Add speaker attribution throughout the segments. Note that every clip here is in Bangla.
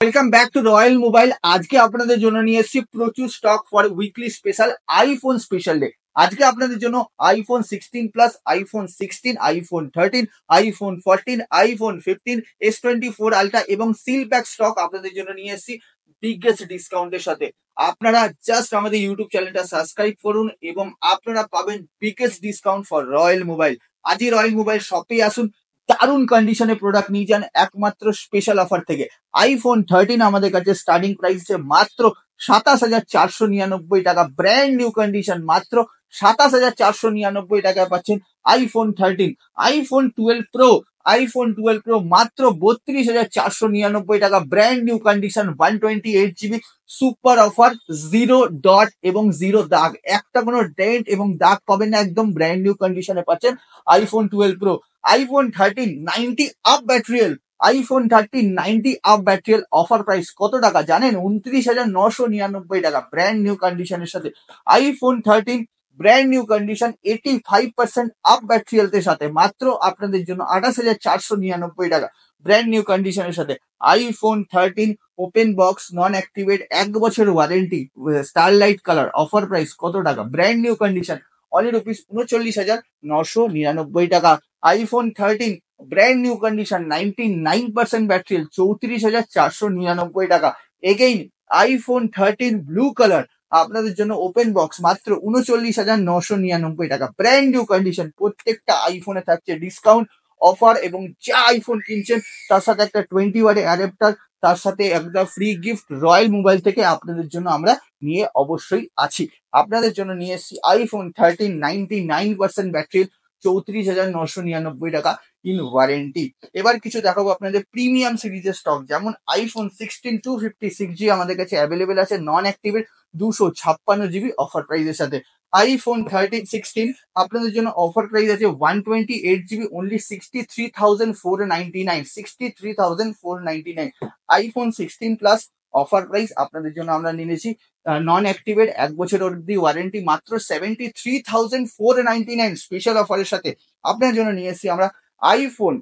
Speaker 1: welcome back to royal mobile আজকে আপনাদের জন্য নিয়ে এসেছি প্রচুর stock for weekly special iPhone special day আজকে আপনাদের জন্য iPhone sixteen plus iPhone sixteen iPhone thirteen iPhone fourteen iPhone fifteen S twenty four ultra এবং সিল প্যাক স্টক আপনাদের জন্য নিয়ে এসেছি বিগেস্ট ডিসকাউন্টের সাথে আপনারা জাস্ট আমাদের ইউটিউব চ্যানেলটা সাবস্ক্রাইব করুন এবং আপনারা পাবেন biggest discount for royal mobile আজই রয়্যাল মোবাইল শপে আসুন দারুণ কন্ডিশনে প্রোডাক্ট নিয়ে যান একমাত্র স্পেশাল অফার থেকে আইফোন থার্টিন আমাদের কাছে স্টার্টিং প্রাইস মাত্র সাতাশ হাজার চারশো নিরানব্বই টাকা ব্র্যান্ড নিউ কন্ডিশন মাত্র সাতাশ হাজার চারশো নিরানব্বই টাকায় পাচ্ছেন iPhone thirteen iPhone twelve pro iPhone twelve pro মাত্র বত্রিশ হাজার চারশো নিরানব্বই টাকা brand new condition one twenty eight GB super offer zero dot এবং জিরো দাগ একটা কোনো ডেন্ট এবং দাগ পাবেন না একদম ব্র্যান্ড নিউ কন্ডিশনে পাচ্ছেন iPhone twelve pro iPhone thirteen ninety up ব্যাটারিয়াল আইফোন থার্টি নাইনটি আপ ব্যাটারিয়াল অফার প্রাইস কত টাকা জানেন উনত্রিশ হাজার নশো নিরানব্বই টাকা ব্র্যান্ড নিউ কন্ডিশনের সাথে iPhone thirteen brand new condition eighty five percent up ব্যাটারিয়ালদের সাথে মাত্র আপনাদের জন্য আঠাশ হাজার চারশো নিরানব্বই টাকা ব্র্যান্ড নিউ কন্ডিশনের সাথে iPhone thirteen open box non activate এক বছর warranty starlight colour offer price কত টাকা brand new condition only rupees উনচল্লিশ হাজার নশো নিরানব্বই টাকা iPhone thirteen brand new condition ninety nine percent battery চৌত্রিশ হাজার চারশো নিরানব্বই টাকা again iPhone thirteen blue colour আপনাদের জন্য ওপেন বক্স মাত্র উনচল্লিশ হাজার নশো নিরানব্বই টাকা ব্র্যান্ড নিউ কন্ডিশন প্রত্যেকটা আইফোনে থাকছে ডিসকাউন্ট অফার এবং যা আইফোন কিনছেন তার সাথে একটা টোয়েন্টি ওয়ার্ডে অ্যাডাপ্টার তার সাথে একটা ফ্রি গিফট রয়্যাল মোবাইল থেকে আপনাদের জন্য আমরা নিয়ে অবশ্যই আছি আপনাদের জন্য নিয়ে এসেছি iPhone thirteen ninety nine percent battery চৌত্রিশ হাজার নশো নিরানব্বই টাকা ইন ওয়ারেন্টি এবার কিছু দেখাবো আপনাদের প্রিমিয়াম সিরিজের স্টক যেমন iPhone sixteen two fifty six G আমাদের কাছে অ্যাভেলেবেল আছে নন অ্যাক্টিভের দুশো ছাপ্পান্ন জিবি অফার প্রাইসের সাথে আইফোন থার্টিন সিক্সটিন আপনাদের জন্য অফার প্রাইস আছে one twenty eight GB only sixty three thousand four ninety nine sixty three thousand four ninety nine iPhone sixteen plus offer price আপনাদের জন্য আমরা নিয়ে নিয়েছি নন অ্যাক্টিভেট এক বছর অবধি ওয়ারেন্টি মাত্র seventy three thousand four ninety nine special অফারের সাথে আপনার জন্য নিয়ে এসেছি আমরা iPhone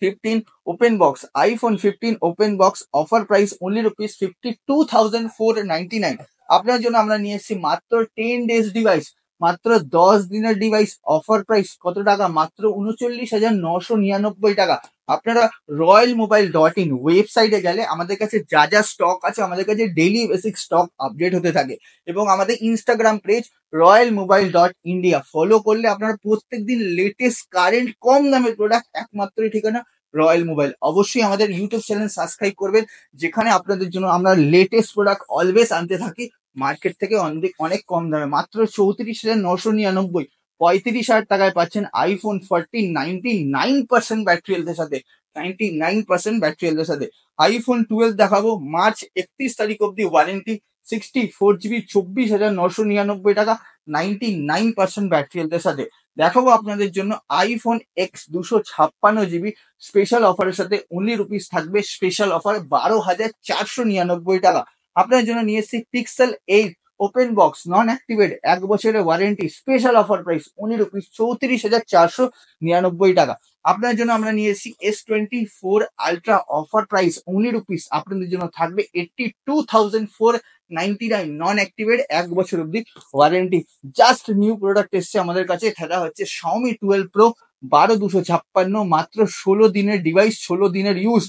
Speaker 1: fifteen open box iPhone fifteen open box offer price only rupees fifty two thousand four ninety nine আপনার জন্য আমরা নিয়ে এসেছি মাত্র টেন ডেজ ডিভাইস মাত্র দশ দিনের ডিভাইস অফার প্রাইস কত টাকা মাত্র উনচল্লিশ হাজার নশো নিরানব্বই টাকা আপনারা রয়্যাল মোবাইল ডট ইন ওয়েবসাইটে গেলে আমাদের কাছে যা যা স্টক আছে আমাদের কাছে ডেলি বেসিক স্টক আপডেট হতে থাকে এবং আমাদের Instagram page Royal Mobile dot India follow করলে আপনারা প্রত্যেক দিন লেটেস্ট কারেন্ট কম দামের প্রোডাক্ট একমাত্রই ঠিকানা রয়্যাল মোবাইল অবশ্যই আমাদের ইউটিউব চ্যানেল সাবস্ক্রাইব করবেন যেখানে আপনাদের জন্য আমরা লেটেস্ট প্রোডাক্ট অলওয়েজ আনতে থাকি মার্কেট থেকে অনেক অনেক কম দামে মাত্র চৌত্রিশ হাজার নশো নিরানব্বই পঁয়ত্রিশ হাজার টাকায় পাচ্ছেন iPhone fourteen ninety nine percent battery হেলথের সাথে নাইনটি নাইন পার্সেন্ট ব্যাটারি হেলথের সাথে আইফোন টুয়েলভ দেখাবো মার্চ একত্রিশ তারিখ অব্দি ওয়ারেন্টি সিক্সটি ফোর জিবি চব্বিশ হাজার নশো নিরানব্বই টাকা নাইনটি নাইন পার্সেন্ট ব্যাটারি হেলথের সাথে দেখাবো আপনাদের জন্য আইফোন এক্স দুশো ছাপ্পান্ন জিবি স্পেশাল অফারের সাথে উনি রুপিস থাকবে স্পেশাল অফার বারো হাজার চারশো নিরানব্বই টাকা আপনার জন্য নিয়ে এসেছি Pixel eight open box non activate এক বছরের ওয়ারেন্টি স্পেশাল অফার প্রাইস উনি রুপিস চৌত্রিশ হাজার চারশো নিরানব্বই টাকা আপনার জন্য আমরা নিয়ে এসেছি S twenty four Ultra offer price উনি রুপিস আপনাদের জন্য থাকবে eighty two thousand four ninety nine non activate এক বছর অব্দি ওয়ারেন্টি জাস্ট নিউ প্রোডাক্ট এসছে আমাদের কাছে সেটা হচ্ছে সাউমি টুয়েলভ প্রো বারো দুশো ছাপ্পান্ন মাত্র ষোলো দিনের ডিভাইস ষোলো দিনের ইউজ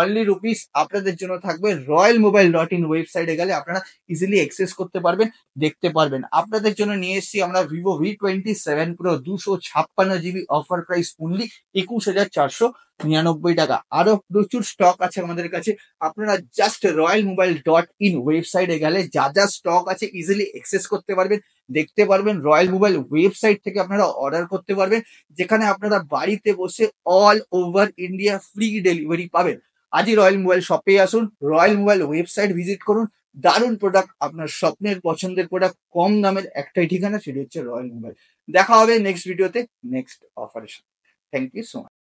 Speaker 1: অনলি রুপিস আপনাদের জন্য থাকবে রয়্যাল মোবাইল ডট ইন ওয়েবসাইটে গেলে আপনারা ইজিলি অ্যাক্সেস করতে পারবেন দেখতে পারবেন আপনাদের জন্য নিয়ে এসেছি আমরা Vivo V twenty seven pro দুশো ছাপ্পান্ন জিবি অফার প্রাইস অনলি একুশ হাজার চারশো নিরানব্বই টাকা আরো প্রচুর স্টক আছে আমাদের কাছে আপনারা just Royal Mobile dot in ওয়েবসাইটে গেলে যা যা স্টক আছে ইজিলি অ্যাক্সেস করতে পারবেন দেখতে পারবেন রয়্যাল মোবাইল ওয়েবসাইট থেকে আপনারা অর্ডার করতে পারবেন যেখানে আপনারা বাড়িতে বসে all over India free delivery পাবেন আজই রয়্যাল মোবাইল শপে আসুন রয়্যাল মোবাইল ওয়েবসাইট ভিজিট করুন দারুণ প্রোডাক্ট আপনার স্বপ্নের পছন্দের প্রোডাক্ট কম দামের একটাই ঠিকানা সেটি হচ্ছে রয়্যাল মোবাইল দেখা হবে নেক্সট ভিডিওতে নেক্সট অফারের সাথে থ্যাংক ইউ সো মাচ